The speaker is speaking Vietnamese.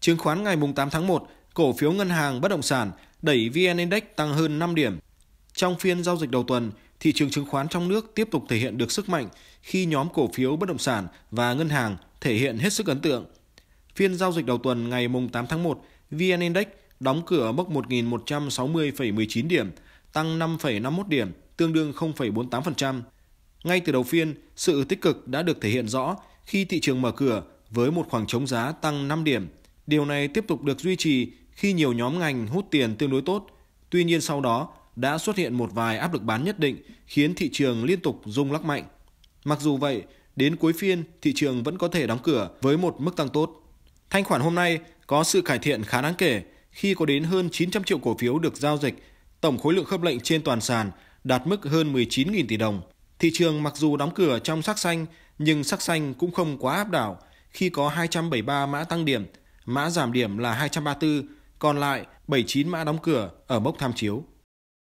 Chứng khoán ngày 8 tháng 1, cổ phiếu ngân hàng bất động sản đẩy VN Index tăng hơn 5 điểm. Trong phiên giao dịch đầu tuần, thị trường chứng khoán trong nước tiếp tục thể hiện được sức mạnh khi nhóm cổ phiếu bất động sản và ngân hàng thể hiện hết sức ấn tượng. Phiên giao dịch đầu tuần ngày 8 tháng 1, VN Index đóng cửa ở mức 1.160,19 điểm, tăng 5,51 điểm, tương đương 0,48%. Ngay từ đầu phiên, sự tích cực đã được thể hiện rõ khi thị trường mở cửa với một khoảng trống giá tăng 5 điểm Điều này tiếp tục được duy trì khi nhiều nhóm ngành hút tiền tương đối tốt. Tuy nhiên sau đó đã xuất hiện một vài áp lực bán nhất định khiến thị trường liên tục rung lắc mạnh. Mặc dù vậy, đến cuối phiên thị trường vẫn có thể đóng cửa với một mức tăng tốt. Thanh khoản hôm nay có sự cải thiện khá đáng kể khi có đến hơn 900 triệu cổ phiếu được giao dịch, tổng khối lượng khớp lệnh trên toàn sàn đạt mức hơn 19.000 tỷ đồng. Thị trường mặc dù đóng cửa trong sắc xanh nhưng sắc xanh cũng không quá áp đảo khi có 273 mã tăng điểm – mã giảm điểm là 234, còn lại 79 mã đóng cửa ở mốc tham chiếu.